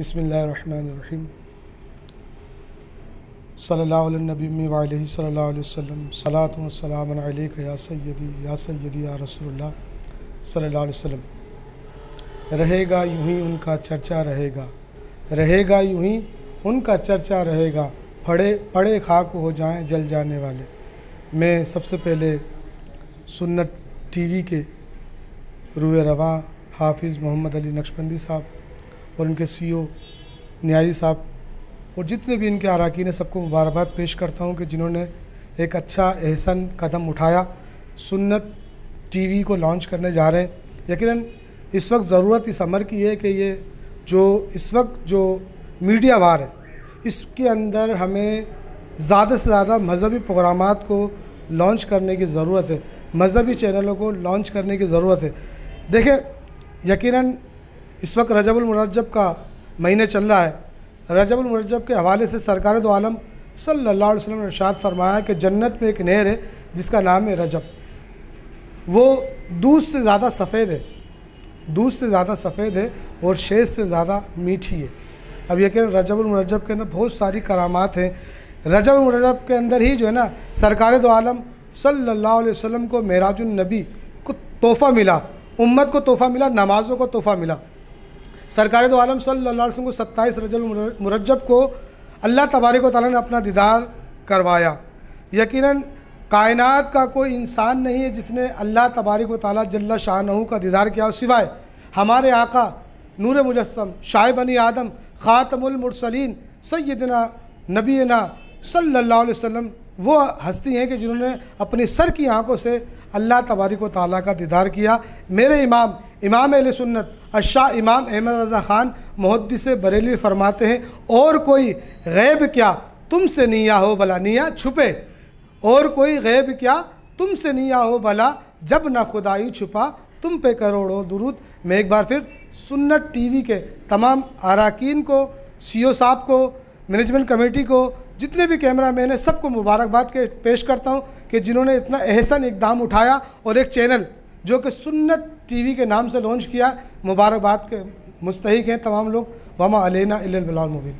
बसमीम सल्लाबी वाली सल्लाम सलात वसलाम या सैदी या सैदी या रसोल्ला सल्ला वसम रहेगा यूं ही उनका चर्चा रहेगा रहेगा यूं ही उनका चर्चा रहेगा फड़े पड़े खाक हो जाएं जल जाने वाले मैं सबसे पहले सुन्नत टीवी के रुए रवा हाफिज़ मोहम्मद अली नक्शबंदी साहब और इनके सी ओ न्यायी साहब और जितने भी इनके अरकान हैं सबको मुबारकबाद पेश करता हूँ कि जिन्होंने एक अच्छा एहसन कदम उठाया सुन्नत टीवी को लॉन्च करने जा रहे हैं यकीनन इस वक्त ज़रूरत इस अमर की है कि ये जो इस वक्त जो मीडिया वार है इसके अंदर हमें ज़्यादा से ज़्यादा मजहबी प्रोग्राम को लॉन्च करने की ज़रूरत है मजहबी चैनलों को लॉन्च करने की ज़रूरत है देखें यकीनन इस वक्त रजबुल मरजब का महीने चल रहा है रजबुल मरजब के हवाले से सरकार दो आलम सल्ला वसम ने इर्शाद फरमाया कि जन्नत में एक नहर है जिसका नाम है रजब वो दूध से ज़्यादा सफ़ेद है दूध से ज़्यादा सफ़ेद है और शेष से ज़्यादा मीठी है अब ये कह रहे रजब के अंदर बहुत सारी करामात हैं रजब के अंदर ही जो है ना सरकार दो आलम सल्ला अलैहि को मेराजुलनबी को तोहफ़ा मिला उम्मत को तोहफ़ा मिला नमाज़ों को तोहफ़ा मिला सरकार तो आलम सल्ला वसम को सत्ताईस रजल मुरजब को अल्लाह तबारक ताली ने अपना दीदार करवाया यकीनन कायनात का कोई इंसान नहीं है जिसने अल्लाह तबारक ताली जल्ला शाहनहू का दीदार किया सिवाय हमारे आका नूर मुजस्म शाह बनी आदम ख़ातमसलिन सैदना नबीना सल्ला वसम वो हस्ती हैं कि जिन्होंने अपने सर की आंखों से अल्लाह तबारक ताली का दीदार किया मेरे इमाम इमाम अल सुन्नत अशाह इमाम अहमद रज़ा ख़ान मुहदस बरेली फरमाते हैं और कोई गैब क्या तुमसे निया हो भला निया छुपे और कोई गैब क्या तुमसे निया हो भला जब ना खुदाई छुपा तुम पे करोड़ों दुरुद मैं एक बार फिर सुन्नत टीवी के तमाम अरकान को सी साहब को मैनेजमेंट कमेटी को जितने भी कैमरा मैन है सबको मुबारकबाद के पेश करता हूँ कि जिन्होंने इतना एहसन इकदाम उठाया और एक चैनल जो कि सुन्नत टीवी के नाम से लॉन्च किया मुबारकबाद के मुस्तक हैं तमाम लोग वमा अलैना मुबिन